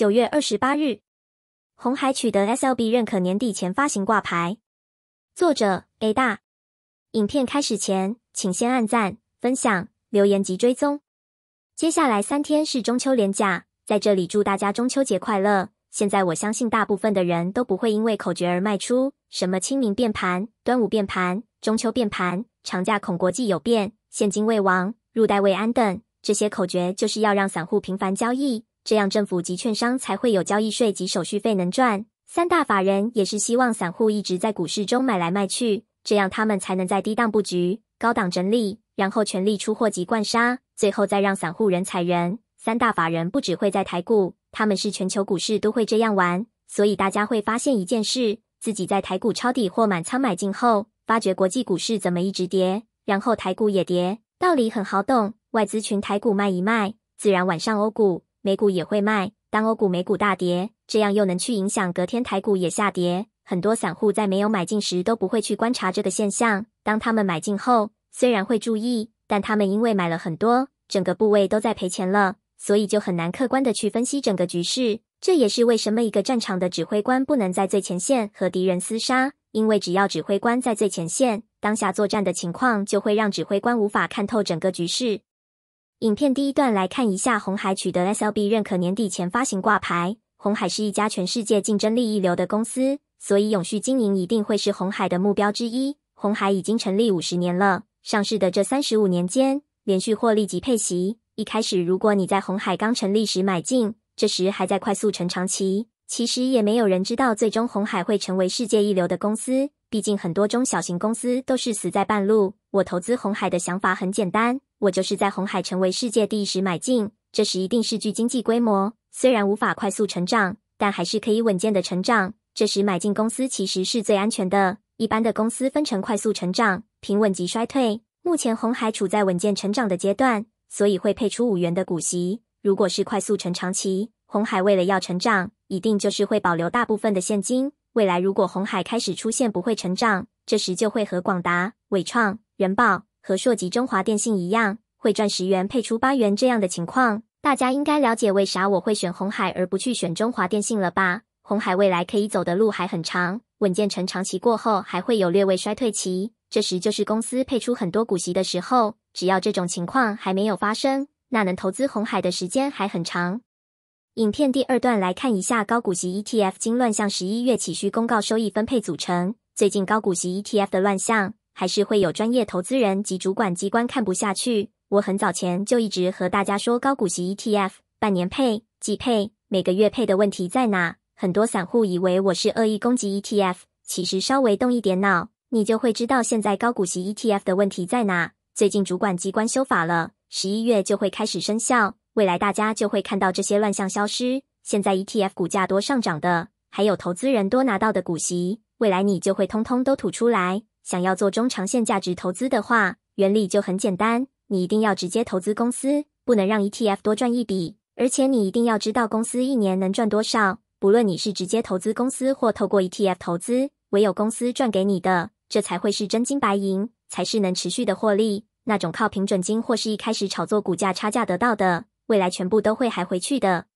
九月二十八日，红海取得 SLB 认可，年底前发行挂牌。作者：A 大。影片开始前，请先按赞、分享、留言及追踪。接下来三天是中秋连假，在这里祝大家中秋节快乐。现在我相信大部分的人都不会因为口诀而卖出，什么清明变盘、端午变盘、中秋变盘、长假恐国际有变、现金未亡、入袋未安等这些口诀，就是要让散户频繁交易。这样，政府及券商才会有交易税及手续费能赚。三大法人也是希望散户一直在股市中买来卖去，这样他们才能在低档布局、高档整理，然后全力出货及灌杀，最后再让散户人踩人。三大法人不只会在台股，他们是全球股市都会这样玩。所以大家会发现一件事：自己在台股抄底或满仓买进后，发觉国际股市怎么一直跌，然后台股也跌，道理很好懂。外资群台股卖一卖，自然晚上欧股。美股也会卖，当欧股、美股大跌，这样又能去影响隔天台股也下跌。很多散户在没有买进时都不会去观察这个现象，当他们买进后，虽然会注意，但他们因为买了很多，整个部位都在赔钱了，所以就很难客观的去分析整个局势。这也是为什么一个战场的指挥官不能在最前线和敌人厮杀，因为只要指挥官在最前线，当下作战的情况就会让指挥官无法看透整个局势。影片第一段来看一下，红海取得 s l b 认可，年底前发行挂牌。红海是一家全世界竞争力一流的公司，所以永续经营一定会是红海的目标之一。红海已经成立五十年了，上市的这三十五年间，连续获利及配息。一开始，如果你在红海刚成立时买进，这时还在快速成长期，其实也没有人知道最终红海会成为世界一流的公司。毕竟很多中小型公司都是死在半路。我投资红海的想法很简单，我就是在红海成为世界第一时买进。这时一定是巨经济规模，虽然无法快速成长，但还是可以稳健的成长。这时买进公司其实是最安全的。一般的公司分成快速成长、平稳及衰退。目前红海处在稳健成长的阶段，所以会配出五元的股息。如果是快速成长期，红海为了要成长，一定就是会保留大部分的现金。未来如果红海开始出现不会成长，这时就会和广达、伟创、人保和硕及中华电信一样，会赚十元配出八元这样的情况。大家应该了解为啥我会选红海而不去选中华电信了吧？红海未来可以走的路还很长，稳健成长期过后还会有略微衰退期，这时就是公司配出很多股息的时候。只要这种情况还没有发生，那能投资红海的时间还很长。影片第二段来看一下高股息 ETF 金乱象，十一月起需公告收益分配组成。最近高股息 ETF 的乱象，还是会有专业投资人及主管机关看不下去。我很早前就一直和大家说，高股息 ETF 半年配、季配、每个月配的问题在哪？很多散户以为我是恶意攻击 ETF，其实稍微动一点脑，你就会知道现在高股息 ETF 的问题在哪。最近主管机关修法了，十一月就会开始生效。未来大家就会看到这些乱象消失。现在 ETF 股价多上涨的，还有投资人多拿到的股息，未来你就会通通都吐出来。想要做中长线价值投资的话，原理就很简单，你一定要直接投资公司，不能让 ETF 多赚一笔。而且你一定要知道公司一年能赚多少。不论你是直接投资公司或透过 ETF 投资，唯有公司赚给你的，这才会是真金白银，才是能持续的获利。那种靠平准金或是一开始炒作股价差价得到的。未来全部都会还回去的。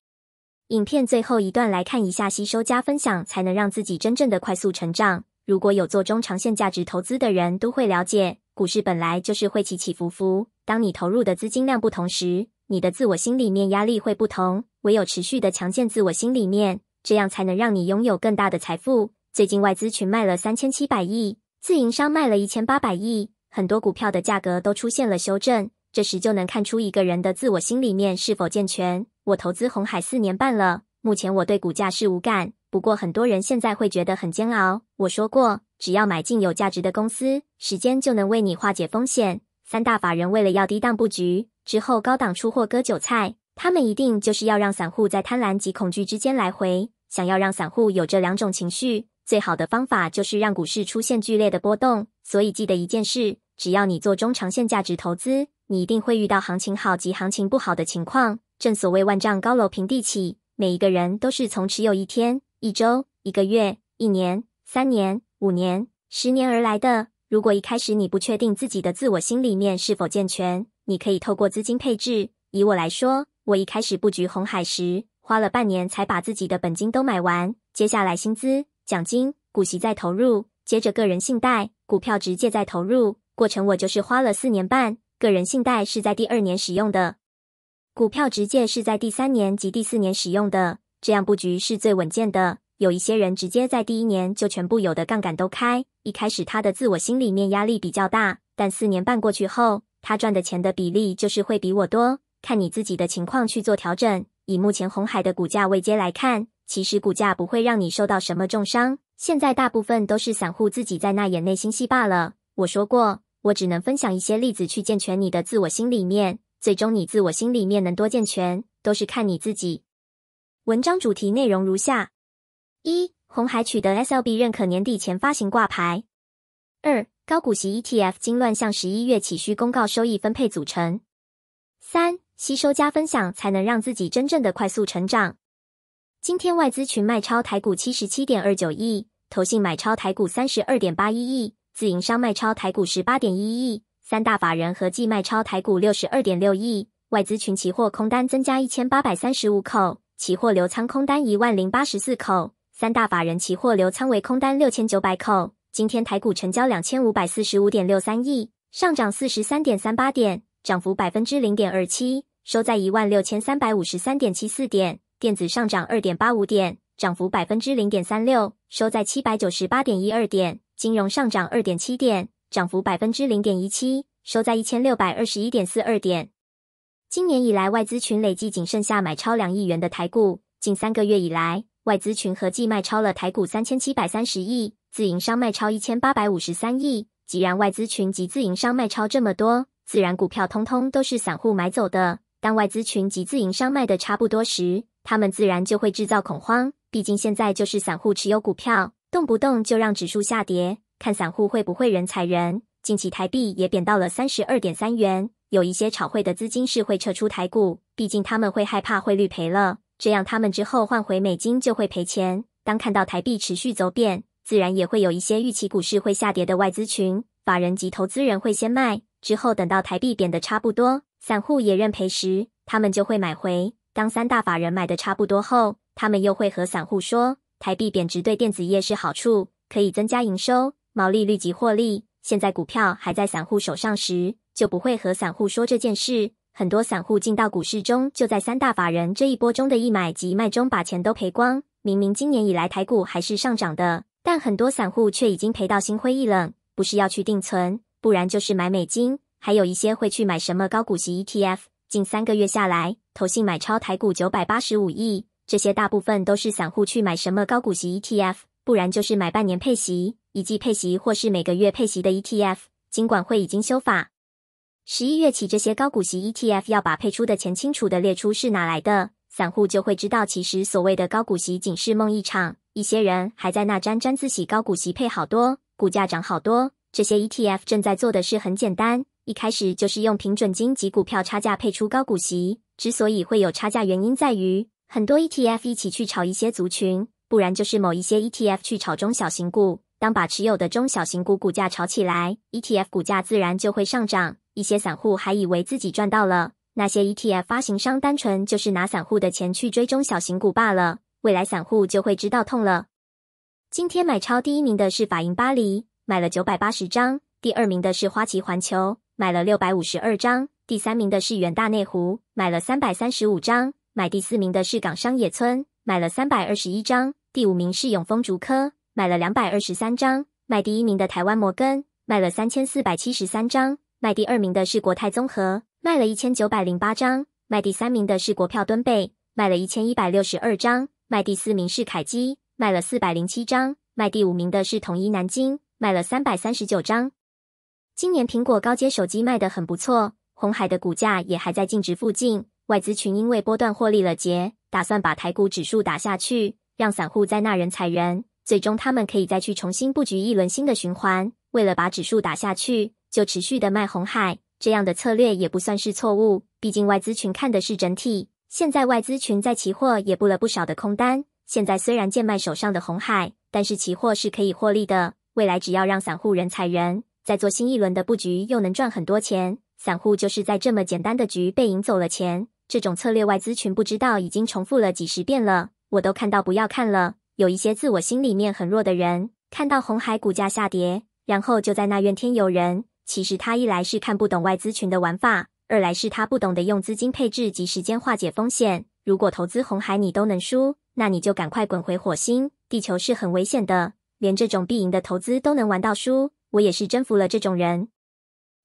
影片最后一段来看一下，吸收加分享才能让自己真正的快速成长。如果有做中长线价值投资的人，都会了解，股市本来就是会起起伏伏。当你投入的资金量不同时，你的自我心里面压力会不同。唯有持续的强健自我心里面，这样才能让你拥有更大的财富。最近外资群卖了三千七百亿，自营商卖了一千八百亿，很多股票的价格都出现了修正。这时就能看出一个人的自我心里面是否健全。我投资红海四年半了，目前我对股价是无感。不过很多人现在会觉得很煎熬。我说过，只要买进有价值的公司，时间就能为你化解风险。三大法人为了要低档布局，之后高档出货割韭菜，他们一定就是要让散户在贪婪及恐惧之间来回。想要让散户有这两种情绪，最好的方法就是让股市出现剧烈的波动。所以记得一件事：只要你做中长线价值投资。你一定会遇到行情好及行情不好的情况。正所谓万丈高楼平地起，每一个人都是从持有一天、一周、一个月、一年、三年、五年、十年而来的。如果一开始你不确定自己的自我心里面是否健全，你可以透过资金配置。以我来说，我一开始布局红海时，花了半年才把自己的本金都买完。接下来薪资、奖金、股息再投入，接着个人信贷、股票直接再投入，过程我就是花了四年半。个人信贷是在第二年使用的，股票直借是在第三年及第四年使用的，这样布局是最稳健的。有一些人直接在第一年就全部有的杠杆都开，一开始他的自我心里面压力比较大，但四年半过去后，他赚的钱的比例就是会比我多。看你自己的情况去做调整。以目前红海的股价位阶来看，其实股价不会让你受到什么重伤。现在大部分都是散户自己在那演内心戏罢了。我说过。我只能分享一些例子去健全你的自我心里面，最终你自我心里面能多健全，都是看你自己。文章主题内容如下：一、红海取得 S L B 认可，年底前发行挂牌；二、高股息 E T F 经乱象，十一月起需公告收益分配组成；三、吸收加分享才能让自己真正的快速成长。今天外资群卖超台股七十七点二九亿，投信买超台股三十二点八一亿。自营商卖超台股十八点一亿，三大法人合计卖超台股六十二点六亿，外资群期货空单增加一千八百三十五口，期货留仓空单一万零八十四口，三大法人期货留仓为空单六千九百口。今天台股成交两千五百四十五点六三亿，上涨四十三点三八点，涨幅百分之零点二七，收在一万六千三百五十三点七四点，电子上涨二点八五点，涨幅百分之零点三六，收在七百九十八点一二点。金融上涨二点七点，涨幅百分之零点一七，收在一千六百二十一点四二点。今年以来，外资群累计仅剩下买超两亿元的台股。近三个月以来，外资群合计卖超了台股三千七百三十亿，自营商卖超一千八百五十三亿。既然外资群及自营商卖超这么多，自然股票通通都是散户买走的。当外资群及自营商卖的差不多时，他们自然就会制造恐慌。毕竟现在就是散户持有股票。动不动就让指数下跌，看散户会不会人踩人。近期台币也贬到了三十二点三元，有一些炒汇的资金是会撤出台股，毕竟他们会害怕汇率赔了，这样他们之后换回美金就会赔钱。当看到台币持续走贬，自然也会有一些预期股市会下跌的外资群、法人及投资人会先卖，之后等到台币贬得差不多，散户也认赔时，他们就会买回。当三大法人买的差不多后，他们又会和散户说。台币贬值对电子业是好处，可以增加营收、毛利率及获利。现在股票还在散户手上时，就不会和散户说这件事。很多散户进到股市中，就在三大法人这一波中的一买及卖中把钱都赔光。明明今年以来台股还是上涨的，但很多散户却已经赔到心灰意冷，不是要去定存，不然就是买美金，还有一些会去买什么高股息 ETF。近三个月下来，投信买超台股九百八十五亿。这些大部分都是散户去买什么高股息 ETF，不然就是买半年配息、一季配息，或是每个月配息的 ETF。金管会已经修法，十一月起，这些高股息 ETF 要把配出的钱清楚的列出是哪来的，散户就会知道，其实所谓的高股息仅是梦一场。一些人还在那沾沾自喜，高股息配好多，股价涨好多。这些 ETF 正在做的事很简单，一开始就是用平准金及股票差价配出高股息。之所以会有差价，原因在于。很多 ETF 一起去炒一些族群，不然就是某一些 ETF 去炒中小型股。当把持有的中小型股股价炒起来，ETF 股价自然就会上涨。一些散户还以为自己赚到了，那些 ETF 发行商单纯就是拿散户的钱去追中小型股罢了。未来散户就会知道痛了。今天买超第一名的是法银巴黎，买了九百八十张；第二名的是花旗环球，买了六百五十二张；第三名的是远大内湖，买了三百三十五张。买第四名的是港商野村，卖了三百二十一张；第五名是永丰竹科，卖了两百二十三张；卖第一名的台湾摩根，卖了三千四百七十三张；卖第二名的是国泰综合，卖了一千九百零八张；卖第三名的是国票敦贝，卖了一千一百六十二张；卖第四名是凯基，卖了四百零七张；卖第五名的是统一南京，卖了三百三十九张。今年苹果高阶手机卖得很不错，红海的股价也还在净值附近。外资群因为波段获利了结，打算把台股指数打下去，让散户在那人踩人，最终他们可以再去重新布局一轮新的循环。为了把指数打下去，就持续的卖红海，这样的策略也不算是错误。毕竟外资群看的是整体。现在外资群在期货也布了不少的空单，现在虽然贱卖手上的红海，但是期货是可以获利的。未来只要让散户人踩人，再做新一轮的布局，又能赚很多钱。散户就是在这么简单的局被赢走了钱。这种策略外资群不知道已经重复了几十遍了，我都看到不要看了。有一些自我心里面很弱的人，看到红海股价下跌，然后就在那怨天尤人。其实他一来是看不懂外资群的玩法，二来是他不懂得用资金配置及时间化解风险。如果投资红海你都能输，那你就赶快滚回火星，地球是很危险的。连这种必赢的投资都能玩到输，我也是征服了这种人。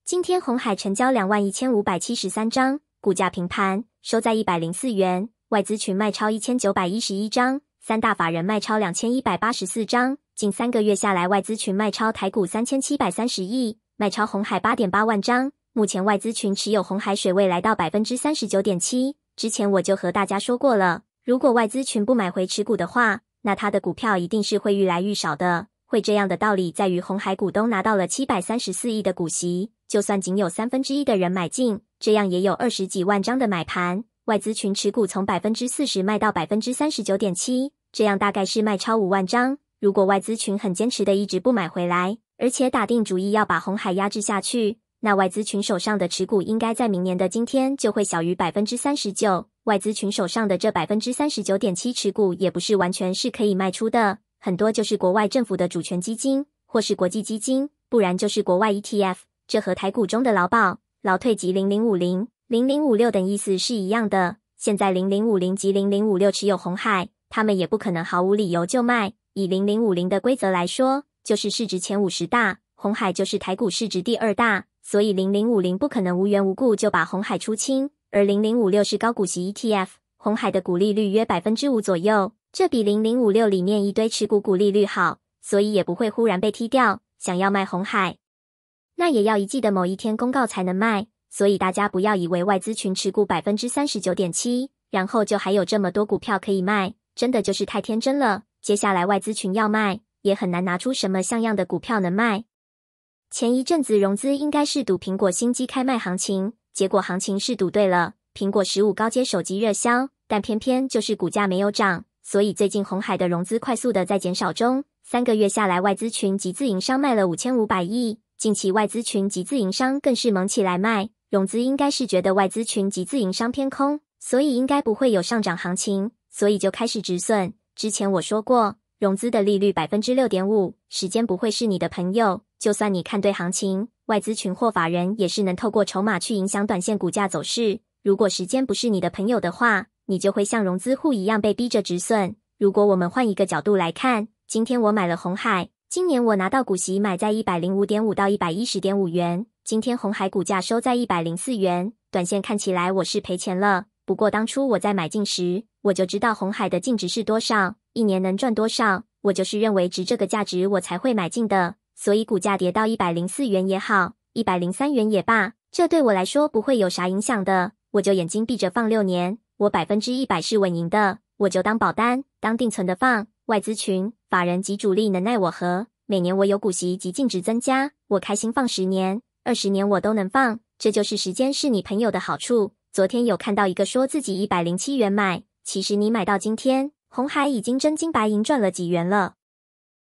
今天红海成交两万一千五百七十三张，股价平盘。收在一百零四元，外资群卖超一千九百一十一张，三大法人卖超两千一百八十四张，近三个月下来，外资群卖超台股三千七百三十亿，卖超红海八点八万张。目前外资群持有红海水位来到百分之三十九点七。之前我就和大家说过了，如果外资群不买回持股的话，那它的股票一定是会愈来愈少的。会这样的道理在于，红海股东拿到了七百三十四亿的股息，就算仅有三分之一的人买进，这样也有二十几万张的买盘。外资群持股从百分之四十卖到百分之三十九点七，这样大概是卖超五万张。如果外资群很坚持的一直不买回来，而且打定主意要把红海压制下去，那外资群手上的持股应该在明年的今天就会小于百分之三十九。外资群手上的这百分之三十九点七持股也不是完全是可以卖出的。很多就是国外政府的主权基金，或是国际基金，不然就是国外 ETF。这和台股中的劳保、劳退及零零五零、零零五六等意思是一样的。现在零零五零及零零五六持有红海，他们也不可能毫无理由就卖。以零零五零的规则来说，就是市值前五十大，红海就是台股市值第二大，所以零零五零不可能无缘无故就把红海出清。而零零五六是高股息 ETF，红海的股利率约百分之五左右。这比零零五六里面一堆持股股利率好，所以也不会忽然被踢掉。想要卖红海，那也要一季的某一天公告才能卖。所以大家不要以为外资群持股百分之三十九点七，然后就还有这么多股票可以卖，真的就是太天真了。接下来外资群要卖，也很难拿出什么像样的股票能卖。前一阵子融资应该是赌苹果新机开卖行情，结果行情是赌对了，苹果十五高阶手机热销，但偏偏就是股价没有涨。所以最近红海的融资快速的在减少中，三个月下来外资群及自营商卖了五千五百亿。近期外资群及自营商更是猛起来卖，融资应该是觉得外资群及自营商偏空，所以应该不会有上涨行情，所以就开始止损。之前我说过，融资的利率百分之六点五，时间不会是你的朋友。就算你看对行情，外资群或法人也是能透过筹码去影响短线股价走势。如果时间不是你的朋友的话。你就会像融资户一样被逼着止损。如果我们换一个角度来看，今天我买了红海，今年我拿到股息，买在一百零五点五到一百一十点五元。今天红海股价收在一百零四元，短线看起来我是赔钱了。不过当初我在买进时，我就知道红海的净值是多少，一年能赚多少。我就是认为值这个价值，我才会买进的。所以股价跌到一百零四元也好，一百零三元也罢，这对我来说不会有啥影响的。我就眼睛闭着放六年。我百分之一百是稳赢的，我就当保单、当定存的放。外资群、法人及主力能奈我何？每年我有股息及净值增加，我开心放十年、二十年我都能放。这就是时间是你朋友的好处。昨天有看到一个说自己一百零七元买，其实你买到今天，红海已经真金白银赚了几元了。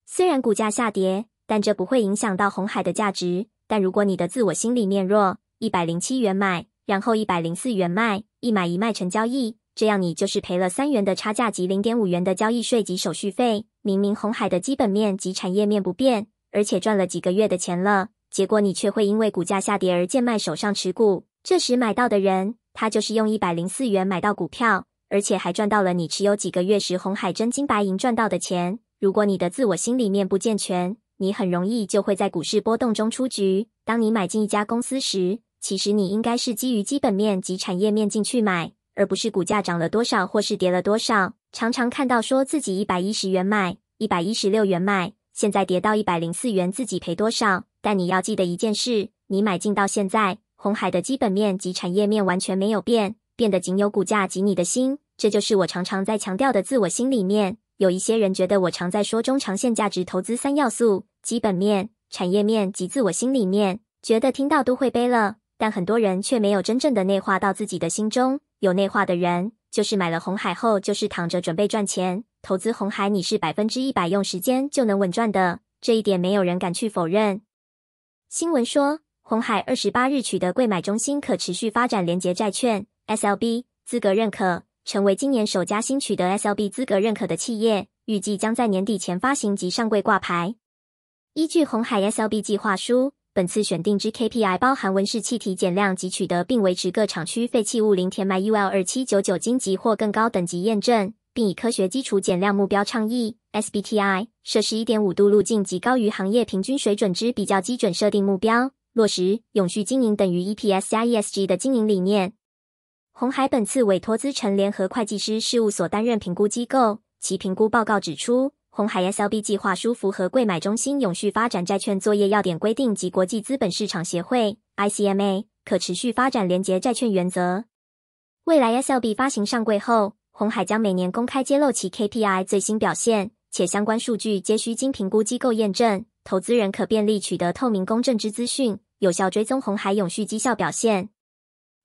虽然股价下跌，但这不会影响到红海的价值。但如果你的自我心里面弱，一百零七元买。然后一百零四元卖，一买一卖成交易，这样你就是赔了三元的差价及零点五元的交易税及手续费。明明红海的基本面及产业面不变，而且赚了几个月的钱了，结果你却会因为股价下跌而贱卖手上持股。这时买到的人，他就是用一百零四元买到股票，而且还赚到了你持有几个月时红海真金白银赚到的钱。如果你的自我心里面不健全，你很容易就会在股市波动中出局。当你买进一家公司时，其实你应该是基于基本面及产业面进去买，而不是股价涨了多少或是跌了多少。常常看到说自己一百一十元买，一百一十六元卖，现在跌到一百零四元，自己赔多少？但你要记得一件事：你买进到现在，红海的基本面及产业面完全没有变，变得仅有股价及你的心。这就是我常常在强调的自我心里面。有一些人觉得我常在说中长线价值投资三要素：基本面、产业面及自我心里面，觉得听到都会背了。但很多人却没有真正的内化到自己的心中。有内化的人，就是买了红海后，就是躺着准备赚钱。投资红海，你是百分之一百用时间就能稳赚的，这一点没有人敢去否认。新闻说，红海二十八日取得贵买中心可持续发展连结债券 （S L B） 资格认可，成为今年首家新取得 S L B 资格认可的企业，预计将在年底前发行及上柜挂牌。依据红海 S L B 计划书。本次选定之 KPI 包含温室气体减量及取得并维持各厂区废弃物零填埋，U L 二七九九金级或更高等级验证，并以科学基础减量目标倡议 （SBTi） 设十一点五度路径及高于行业平均水准之比较基准设定目标，落实永续经营等于 E P S 加 E S G 的经营理念。红海本次委托资诚联合会计师事务所担任评估机构，其评估报告指出。红海 S L B 计划书符合贵买中心永续发展债券作业要点规定及国际资本市场协会 I C M A 可持续发展连结债券原则。未来 S L B 发行上柜后，红海将每年公开揭露其 K P I 最新表现，且相关数据皆需经评估机构验证，投资人可便利取得透明公正之资讯，有效追踪红海永续绩效表现。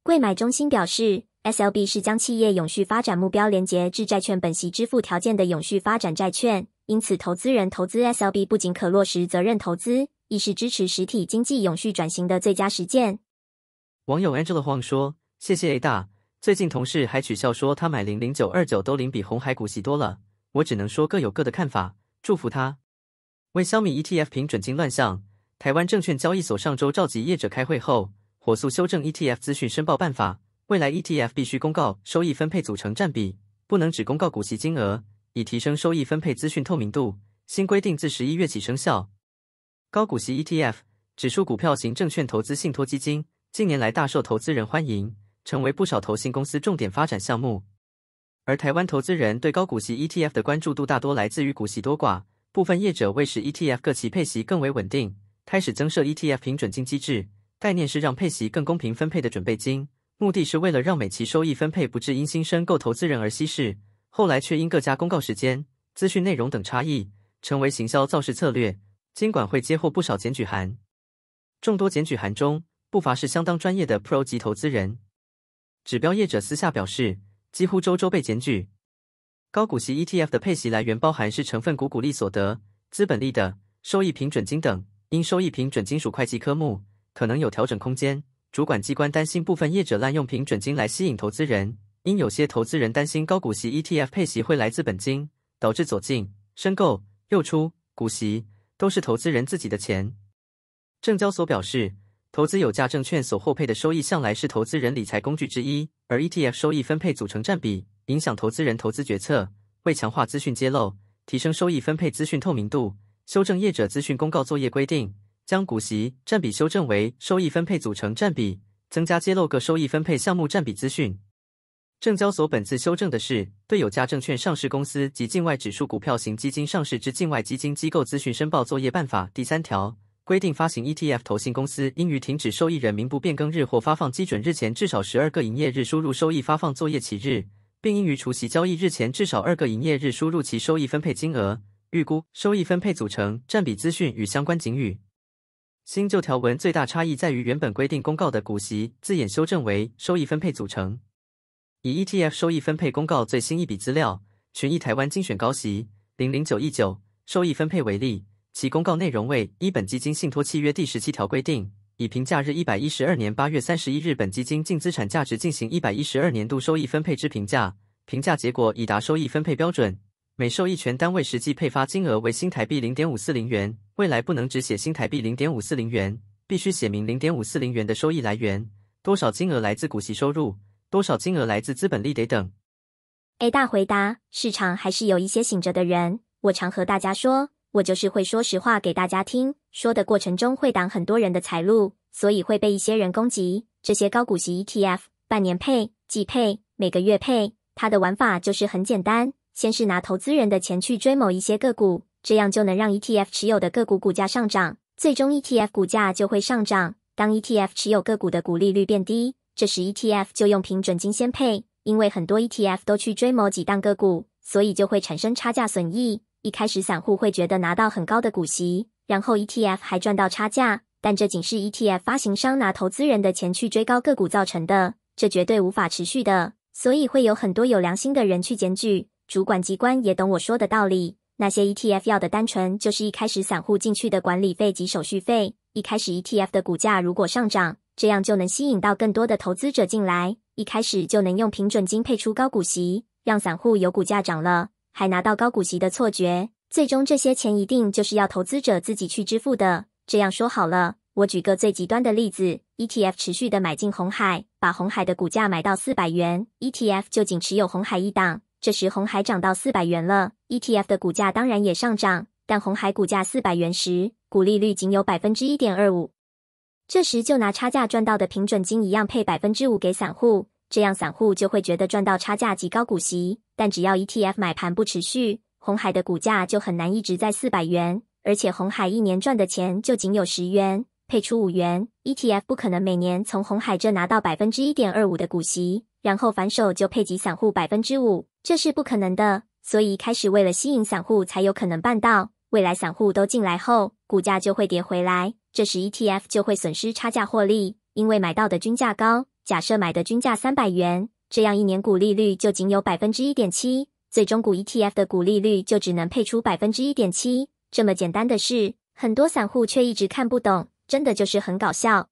贵买中心表示，S L B 是将企业永续发展目标连结至债券本息支付条件的永续发展债券。因此，投资人投资 SLB 不仅可落实责任投资，亦是支持实体经济永续转型的最佳实践。网友 angel a Huang 说：“谢谢 A 大，最近同事还取笑说他买零零九二九都零比红海股息多了，我只能说各有各的看法，祝福他。”为消弭 ETF 平准金乱象，台湾证券交易所上周召集业者开会后，火速修正 ETF 资讯申报办法，未来 ETF 必须公告收益分配组成占比，不能只公告股息金额。以提升收益分配资讯透明度，新规定自十一月起生效。高股息 ETF 指数股票型证券投资信托基金近年来大受投资人欢迎，成为不少投信公司重点发展项目。而台湾投资人对高股息 ETF 的关注度大多来自于股息多寡。部分业者为使 ETF 各期配息更为稳定，开始增设 ETF 平准金机制。概念是让配息更公平分配的准备金，目的是为了让每期收益分配不致因新申购投资人而稀释。后来却因各家公告时间、资讯内容等差异，成为行销造势策略。监管会接获不少检举函，众多检举函中不乏是相当专业的 Pro 级投资人。指标业者私下表示，几乎周周被检举。高股息 ETF 的配息来源包含是成分股股利所得、资本利得、收益平准金等，因收益平准金属会计科目可能有调整空间。主管机关担心部分业者滥用平准金来吸引投资人。因有些投资人担心高股息 ETF 配息会来自本金，导致左进申购右出股息都是投资人自己的钱。证交所表示，投资有价证券所获配的收益向来是投资人理财工具之一，而 ETF 收益分配组成占比影响投资人投资决策。为强化资讯揭露，提升收益分配资讯透明度，修正业者资讯公告作业规定，将股息占比修正为收益分配组成占比，增加揭露各收益分配项目占比资讯。证交所本次修正的是对有价证券上市公司及境外指数股票型基金上市之境外基金机构资讯申报作业办法第三条规定，发行 ETF 投信公司应于停止受益人名簿变更日或发放基准日前至少十二个营业日输入收益发放作业起日，并应于除息交易日前至少二个营业日输入其收益分配金额、预估收益分配组成占比资讯与相关警语。新旧条文最大差异在于原本规定公告的股息字眼修正为收益分配组成。以 ETF 收益分配公告最新一笔资料，群益台湾精选高息零零九一九收益分配为例，其公告内容为：一本基金信托契约第十七条规定，以评价日一百一十二年八月三十一日本基金净资产价值进行一百一十二年度收益分配之评价，评价结果已达收益分配标准，每受益权单位实际配发金额为新台币零点五四零元。未来不能只写新台币零点五四零元，必须写明零点五四零元的收益来源，多少金额来自股息收入。多少金额来自资本利得等？A 大回答：市场还是有一些醒着的人。我常和大家说，我就是会说实话给大家听。说的过程中会挡很多人的财路，所以会被一些人攻击。这些高股息 ETF 半年配、季配、每个月配，它的玩法就是很简单：先是拿投资人的钱去追某一些个股，这样就能让 ETF 持有的个股股价上涨，最终 ETF 股价就会上涨。当 ETF 持有个股的股利率变低。这时 ETF 就用平准金先配，因为很多 ETF 都去追某几档个股，所以就会产生差价损益。一开始散户会觉得拿到很高的股息，然后 ETF 还赚到差价，但这仅是 ETF 发行商拿投资人的钱去追高个股造成的，这绝对无法持续的，所以会有很多有良心的人去检举。主管机关也懂我说的道理，那些 ETF 要的单纯就是一开始散户进去的管理费及手续费。一开始 ETF 的股价如果上涨。这样就能吸引到更多的投资者进来，一开始就能用平准金配出高股息，让散户有股价涨了还拿到高股息的错觉。最终这些钱一定就是要投资者自己去支付的。这样说好了，我举个最极端的例子：ETF 持续的买进红海，把红海的股价买到四百元，ETF 就仅持有红海一档。这时红海涨到四百元了，ETF 的股价当然也上涨，但红海股价四百元时，股利率仅有百分之一点二五。这时就拿差价赚到的平准金一样配百分之五给散户，这样散户就会觉得赚到差价及高股息。但只要 ETF 买盘不持续，红海的股价就很难一直在四百元。而且红海一年赚的钱就仅有十元，配出五元，ETF 不可能每年从红海这拿到百分之一点二五的股息，然后反手就配给散户百分之五，这是不可能的。所以开始为了吸引散户才有可能办到，未来散户都进来后，股价就会跌回来。这时 ETF 就会损失差价获利，因为买到的均价高。假设买的均价三百元，这样一年股利率就仅有百分之一点七，最终股 ETF 的股利率就只能配出百分之一点七。这么简单的事，很多散户却一直看不懂，真的就是很搞笑。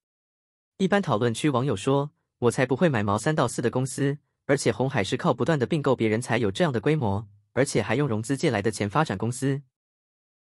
一般讨论区网友说：“我才不会买毛三到四的公司，而且红海是靠不断的并购别人才有这样的规模，而且还用融资借来的钱发展公司。”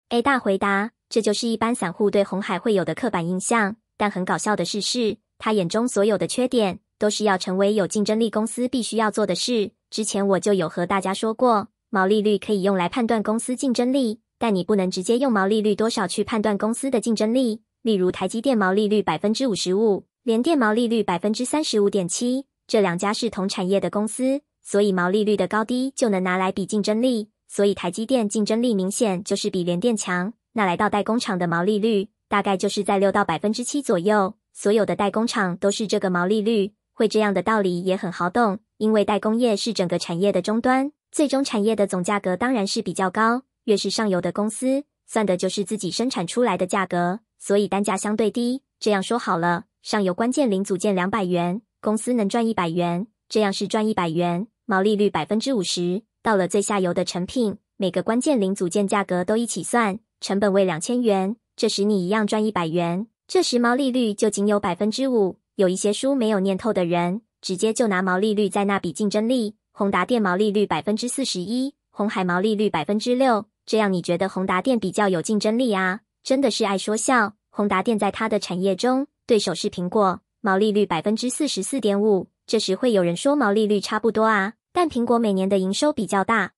A 大回答：“这就是一般散户对红海会有的刻板印象。但很搞笑的是，是他眼中所有的缺点，都是要成为有竞争力公司必须要做的事。之前我就有和大家说过，毛利率可以用来判断公司竞争力，但你不能直接用毛利率多少去判断公司的竞争力。例如，台积电毛利率百分之五十五，联电毛利率百分之三十五点七，这两家是同产业的公司，所以毛利率的高低就能拿来比竞争力。”所以台积电竞争力明显就是比联电强。那来到代工厂的毛利率大概就是在六到百分之七左右。所有的代工厂都是这个毛利率，会这样的道理也很好懂。因为代工业是整个产业的终端，最终产业的总价格当然是比较高。越是上游的公司，算的就是自己生产出来的价格，所以单价相对低。这样说好了，上游关键零组件两百元，公司能赚一百元，这样是赚一百元，毛利率百分之五十。到了最下游的成品，每个关键零组件价格都一起算，成本为两千元，这时你一样赚一百元，这时毛利率就仅有百分之五。有一些书没有念透的人，直接就拿毛利率在那比竞争力。宏达电毛利率百分之四十一，红海毛利率百分之六，这样你觉得宏达电比较有竞争力啊？真的是爱说笑。宏达电在它的产业中，对手是苹果，毛利率百分之四十四点五，这时会有人说毛利率差不多啊。但苹果每年的营收比较大，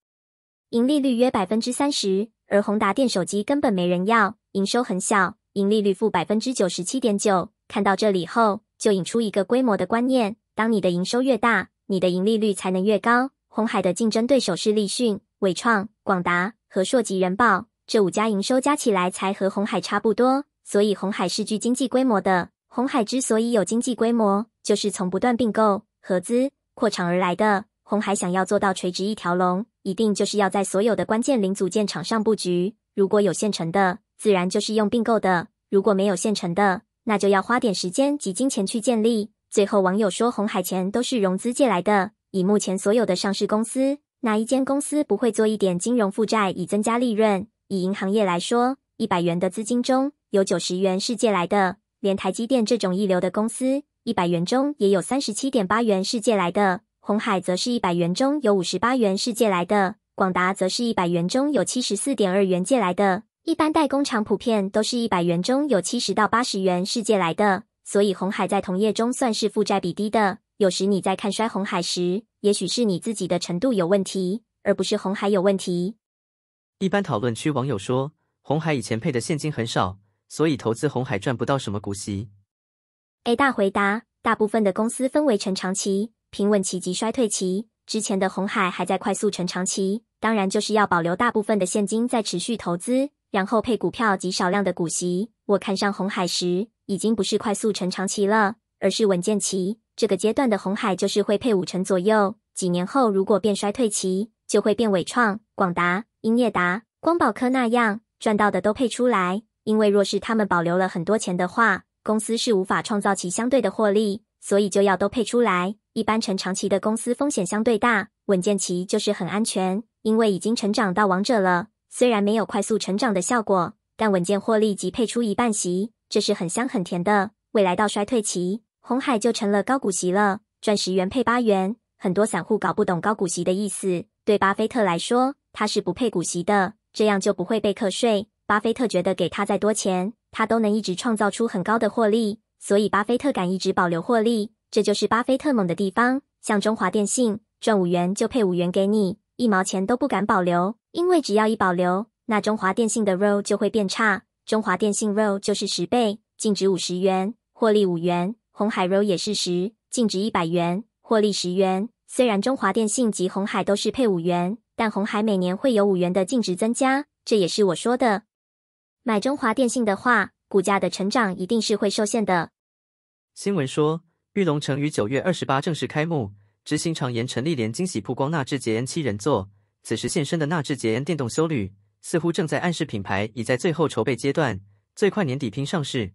盈利率约百分之三十，而宏达电手机根本没人要，营收很小，盈利率负百分之九十七点九。看到这里后，就引出一个规模的观念：当你的营收越大，你的盈利率才能越高。红海的竞争对手是立讯、伟创、广达和硕、吉人报这五家，营收加起来才和红海差不多，所以红海是具经济规模的。红海之所以有经济规模，就是从不断并购、合资、扩厂而来的。红海想要做到垂直一条龙，一定就是要在所有的关键零组件厂商布局。如果有现成的，自然就是用并购的；如果没有现成的，那就要花点时间及金钱去建立。最后，网友说，红海钱都是融资借来的。以目前所有的上市公司，哪一间公司不会做一点金融负债以增加利润？以银行业来说，一百元的资金中有九十元是借来的。连台积电这种一流的公司，一百元中也有三十七点八元是借来的。红海则是一百元中有五十八元是借来的，广达则是一百元中有七十四点二元借来的。一般代工厂普遍都是一百元中有七十到八十元是借来的，所以红海在同业中算是负债比低的。有时你在看衰红海时，也许是你自己的程度有问题，而不是红海有问题。一般讨论区网友说，红海以前配的现金很少，所以投资红海赚不到什么股息。A 大回答：大部分的公司分为成长期。平稳期及衰退期之前的红海还在快速成长期，当然就是要保留大部分的现金在持续投资，然后配股票及少量的股息。我看上红海时，已经不是快速成长期了，而是稳健期。这个阶段的红海就是会配五成左右。几年后如果变衰退期，就会变伟创、广达、英业达、光宝科那样赚到的都配出来，因为若是他们保留了很多钱的话，公司是无法创造其相对的获利，所以就要都配出来。一般成长期的公司风险相对大，稳健期就是很安全，因为已经成长到王者了。虽然没有快速成长的效果，但稳健获利即配出一半息，这是很香很甜的。未来到衰退期，红海就成了高股息了，赚十元配八元。很多散户搞不懂高股息的意思。对巴菲特来说，他是不配股息的，这样就不会被课税。巴菲特觉得给他再多钱，他都能一直创造出很高的获利，所以巴菲特敢一直保留获利。这就是巴菲特猛的地方，像中华电信赚五元就配五元给你，一毛钱都不敢保留，因为只要一保留，那中华电信的 roll 就会变差。中华电信 roll 就是十倍，净值五十元，获利五元；红海 roll 也是十，净值一百元，获利十元。虽然中华电信及红海都是配五元，但红海每年会有五元的净值增加，这也是我说的。买中华电信的话，股价的成长一定是会受限的。新闻说。玉龙城于九月二十八正式开幕，执行长严陈丽莲惊喜曝光纳智捷 N 七人座。此时现身的纳智捷 N 电动修旅，似乎正在暗示品牌已在最后筹备阶段，最快年底拼上市。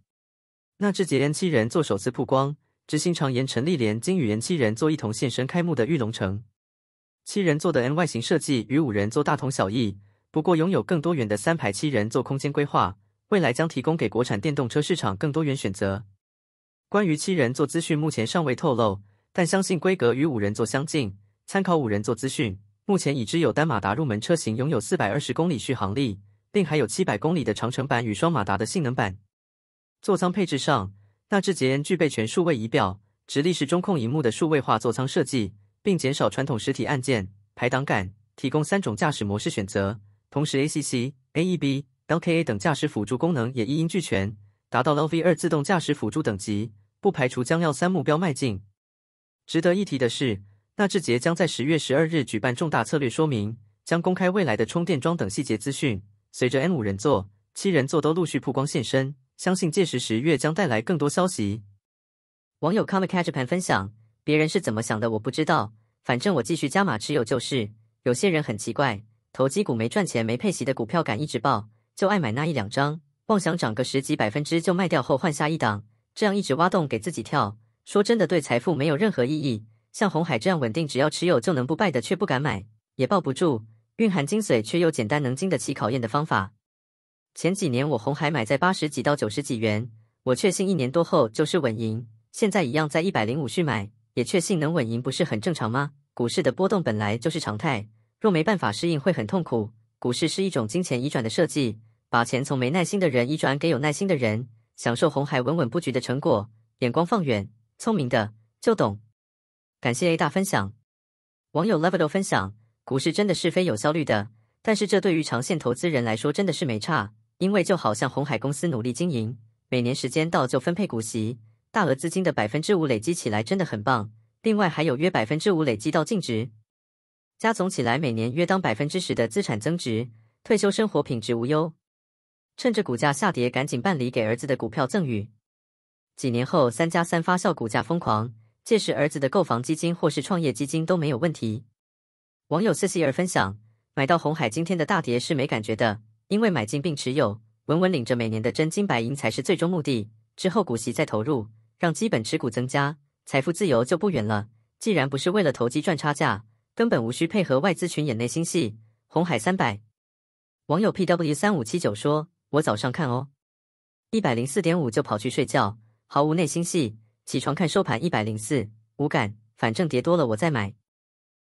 纳智捷 N 七人座首次曝光，执行长严陈丽莲、经与 N 七人座一同现身开幕的玉龙城。七人座的 N 外形设计与五人座大同小异，不过拥有更多元的三排七人座空间规划，未来将提供给国产电动车市场更多元选择。关于七人座资讯目前尚未透露，但相信规格与五人座相近。参考五人座资讯，目前已知有单马达入门车型拥有四百二十公里续航力，并还有七百公里的长城版与双马达的性能版。座舱配置上，纳智捷 N 具备全数位仪表、直立式中控荧幕的数位化座舱设计，并减少传统实体按键、排挡杆，提供三种驾驶模式选择，同时 ACC、AEB、LKA 等驾驶辅助功能也一应俱全，达到 L2 自动驾驶辅助等级。不排除将要三目标迈进。值得一提的是，纳智捷将在十月十二日举办重大策略说明，将公开未来的充电桩等细节资讯。随着 N 五人座、七人座都陆续曝光现身，相信届时十月将带来更多消息。网友 c o m i catch pan 分享，别人是怎么想的我不知道，反正我继续加码持有就是。有些人很奇怪，投机股没赚钱、没配息的股票敢一直爆，就爱买那一两张，妄想涨个十几百分之就卖掉后换下一档。这样一直挖洞给自己跳，说真的对财富没有任何意义。像红海这样稳定，只要持有就能不败的，却不敢买，也抱不住。蕴含精髓却又简单，能经得起考验的方法。前几年我红海买在八十几到九十几元，我确信一年多后就是稳赢。现在一样在一百零五续买，也确信能稳赢，不是很正常吗？股市的波动本来就是常态，若没办法适应，会很痛苦。股市是一种金钱移转的设计，把钱从没耐心的人移转给有耐心的人。享受红海稳稳布局的成果，眼光放远，聪明的就懂。感谢 A 大分享。网友 l e v e l 分享：股市真的是非有效率的，但是这对于长线投资人来说真的是没差，因为就好像红海公司努力经营，每年时间到就分配股息，大额资金的百分之五累积起来真的很棒。另外还有约百分之五累积到净值，加总起来每年约当百分之十的资产增值，退休生活品质无忧。趁着股价下跌，赶紧办理给儿子的股票赠与。几年后，三加三发酵，股价疯狂。届时，儿子的购房基金或是创业基金都没有问题。网友四喜儿分享：买到红海今天的大跌是没感觉的，因为买进并持有，稳稳领着每年的真金白银才是最终目的。之后股息再投入，让基本持股增加，财富自由就不远了。既然不是为了投机赚差价，根本无需配合外资群演内心戏。红海三百，网友 P W 三五七九说。我早上看哦，一百零四点五就跑去睡觉，毫无内心戏。起床看收盘一百零四，无感，反正跌多了我再买。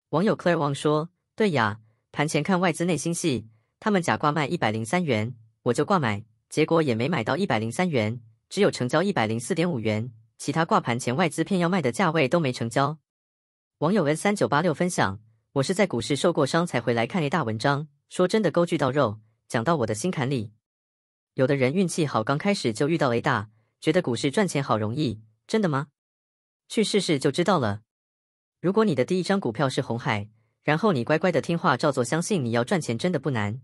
网友 clerwang 说：“对呀，盘前看外资内心戏，他们假挂卖一百零三元，我就挂买，结果也没买到一百零三元，只有成交一百零四点五元，其他挂盘前外资片要卖的价位都没成交。”网友 n 三九八六分享：“我是在股市受过伤才回来看一大文章，说真的钩句到肉，讲到我的心坎里。”有的人运气好，刚开始就遇到 A 大，觉得股市赚钱好容易，真的吗？去试试就知道了。如果你的第一张股票是红海，然后你乖乖的听话照做，相信你要赚钱真的不难，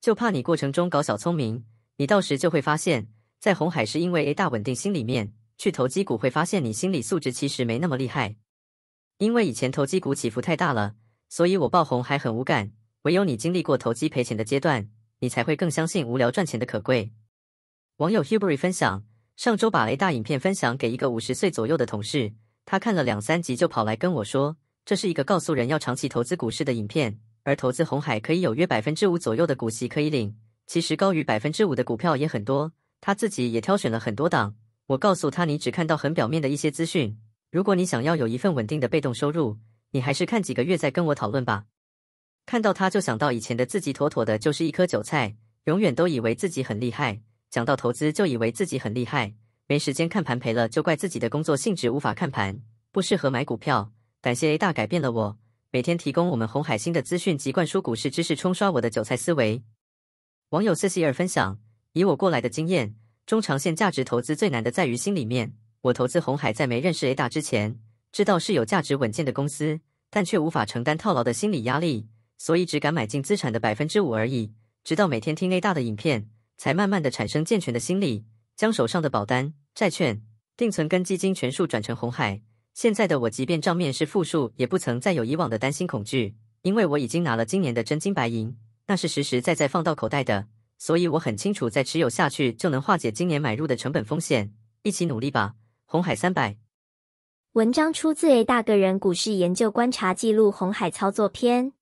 就怕你过程中搞小聪明，你到时就会发现，在红海是因为 A 大稳定心里面去投机股，会发现你心理素质其实没那么厉害。因为以前投机股起伏太大了，所以我爆红还很无感，唯有你经历过投机赔钱的阶段。你才会更相信无聊赚钱的可贵。网友 Hubery 分享，上周把 A 大影片分享给一个五十岁左右的同事，他看了两三集就跑来跟我说，这是一个告诉人要长期投资股市的影片，而投资红海可以有约百分之五左右的股息可以领。其实高于百分之五的股票也很多，他自己也挑选了很多档。我告诉他，你只看到很表面的一些资讯，如果你想要有一份稳定的被动收入，你还是看几个月再跟我讨论吧。看到他就想到以前的自己，妥妥的就是一颗韭菜，永远都以为自己很厉害。讲到投资就以为自己很厉害，没时间看盘赔了就怪自己的工作性质无法看盘，不适合买股票。感谢 A 大改变了我，每天提供我们红海新的资讯及灌输股市知识，冲刷我的韭菜思维。网友四 C 二分享：以我过来的经验，中长线价值投资最难的在于心里面。我投资红海在没认识 A 大之前，知道是有价值稳健的公司，但却无法承担套牢的心理压力。所以只敢买进资产的百分之五而已。直到每天听 A 大的影片，才慢慢的产生健全的心理，将手上的保单、债券、定存跟基金全数转成红海。现在的我，即便账面是负数，也不曾再有以往的担心恐惧，因为我已经拿了今年的真金白银，那是实实在在放到口袋的。所以我很清楚，再持有下去就能化解今年买入的成本风险。一起努力吧，红海三百。文章出自 A 大个人股市研究观察记录红海操作篇。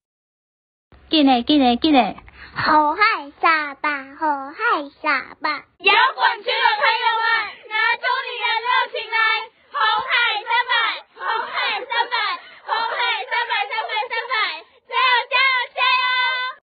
进来，进来，进来！好害噻吧，好害噻吧！摇滚区的朋友们，拿出你的热情来，好害噻！